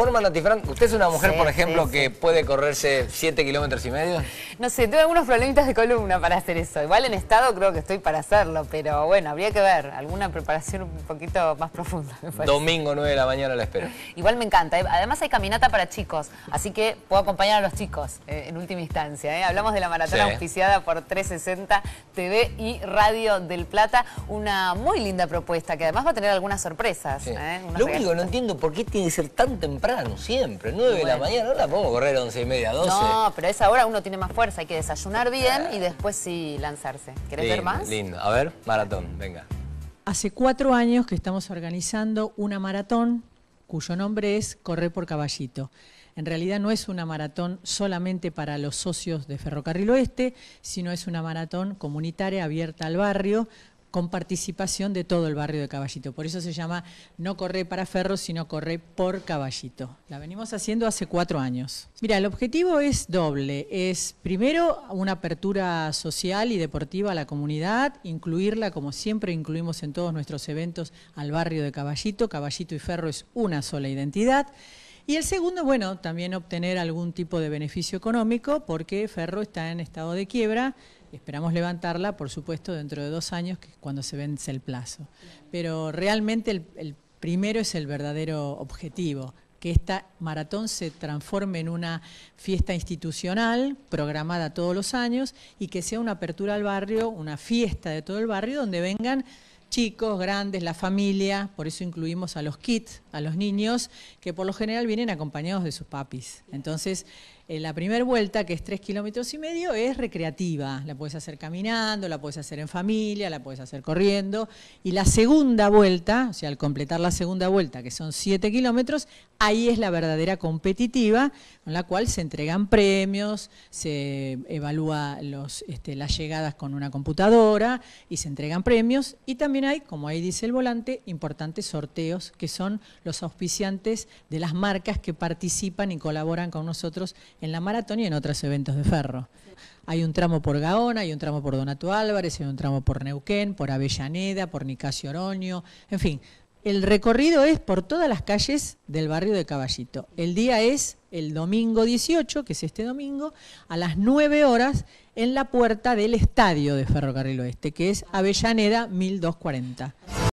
forma, ¿Usted es una mujer, por ejemplo, que puede correrse 7 kilómetros y medio? No sé, tengo algunos problemitas de columna para hacer eso. Igual en estado creo que estoy para hacerlo, pero bueno, habría que ver. Alguna preparación un poquito más profunda. Domingo 9 de la mañana la espero. Igual me encanta. ¿eh? Además hay caminata para chicos, así que puedo acompañar a los chicos eh, en última instancia. ¿eh? Hablamos de la maratón auspiciada por 360 TV y Radio del Plata. Una muy linda propuesta que además va a tener algunas sorpresas. Lo único, no entiendo por qué tiene que ser tan temprano siempre, 9 de la mañana. la podemos correr 11 y media, 12. No, pero a esa hora uno tiene más fuerza. Hay que desayunar bien y después sí lanzarse. ¿Querés ver más? Lindo. A ver, maratón, venga. Hace cuatro años que estamos organizando una maratón cuyo nombre es Correr por Caballito. En realidad no es una maratón solamente para los socios de Ferrocarril Oeste, sino es una maratón comunitaria abierta al barrio con participación de todo el barrio de Caballito. Por eso se llama No correr para Ferro, sino correr por Caballito. La venimos haciendo hace cuatro años. Mira, el objetivo es doble. Es primero una apertura social y deportiva a la comunidad, incluirla como siempre incluimos en todos nuestros eventos al barrio de Caballito. Caballito y Ferro es una sola identidad. Y el segundo, bueno, también obtener algún tipo de beneficio económico porque Ferro está en estado de quiebra Esperamos levantarla, por supuesto, dentro de dos años, que es cuando se vence el plazo. Pero realmente el, el primero es el verdadero objetivo, que esta maratón se transforme en una fiesta institucional programada todos los años y que sea una apertura al barrio, una fiesta de todo el barrio donde vengan chicos, grandes, la familia, por eso incluimos a los kids, a los niños, que por lo general vienen acompañados de sus papis. Entonces, eh, la primera vuelta, que es tres kilómetros y medio, es recreativa. La puedes hacer caminando, la puedes hacer en familia, la puedes hacer corriendo. Y la segunda vuelta, o sea, al completar la segunda vuelta, que son siete kilómetros, ahí es la verdadera competitiva, con la cual se entregan premios, se evalúa los, este, las llegadas con una computadora y se entregan premios y también hay, como ahí dice el volante, importantes sorteos que son los auspiciantes de las marcas que participan y colaboran con nosotros en la maratón y en otros eventos de ferro. Hay un tramo por Gaona, hay un tramo por Donato Álvarez, hay un tramo por Neuquén, por Avellaneda, por Nicasio Oroño, en fin, el recorrido es por todas las calles del barrio de Caballito. El día es el domingo 18, que es este domingo, a las 9 horas en la puerta del estadio de Ferrocarril Oeste, que es Avellaneda 1240.